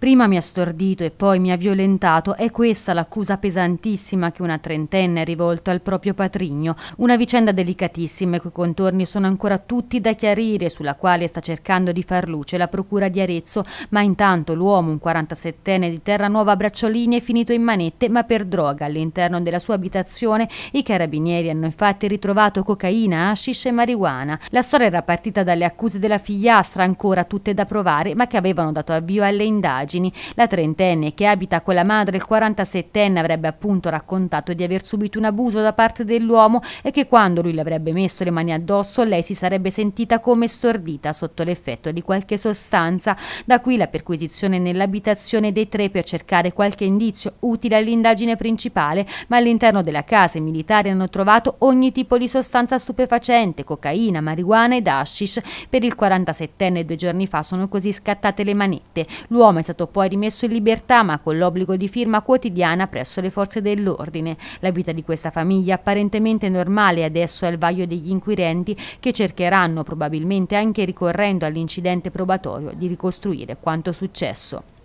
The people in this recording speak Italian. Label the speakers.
Speaker 1: Prima mi ha stordito e poi mi ha violentato, è questa l'accusa pesantissima che una trentenne ha rivolto al proprio patrigno, una vicenda delicatissima i cui contorni sono ancora tutti da chiarire, sulla quale sta cercando di far luce la procura di Arezzo, ma intanto l'uomo, un 47enne di Terra Nuova Bracciolini, è finito in manette ma per droga all'interno della sua abitazione, i carabinieri hanno infatti ritrovato cocaina, hashish e marijuana. La storia era partita dalle accuse della figliastra, ancora tutte da provare, ma che avevano dato avvio alle indagini indagini. La trentenne che abita con la madre, il 47enne, avrebbe appunto raccontato di aver subito un abuso da parte dell'uomo e che quando lui le avrebbe messo le mani addosso lei si sarebbe sentita come stordita sotto l'effetto di qualche sostanza. Da qui la perquisizione nell'abitazione dei tre per cercare qualche indizio utile all'indagine principale, ma all'interno della casa i militari hanno trovato ogni tipo di sostanza stupefacente, cocaina, marijuana ed hashish. Per il 47enne due giorni fa sono così scattate le manette. L'uomo è stato stato poi rimesso in libertà ma con l'obbligo di firma quotidiana presso le forze dell'ordine. La vita di questa famiglia apparentemente normale adesso è al vaglio degli inquirenti che cercheranno probabilmente anche ricorrendo all'incidente probatorio di ricostruire quanto successo.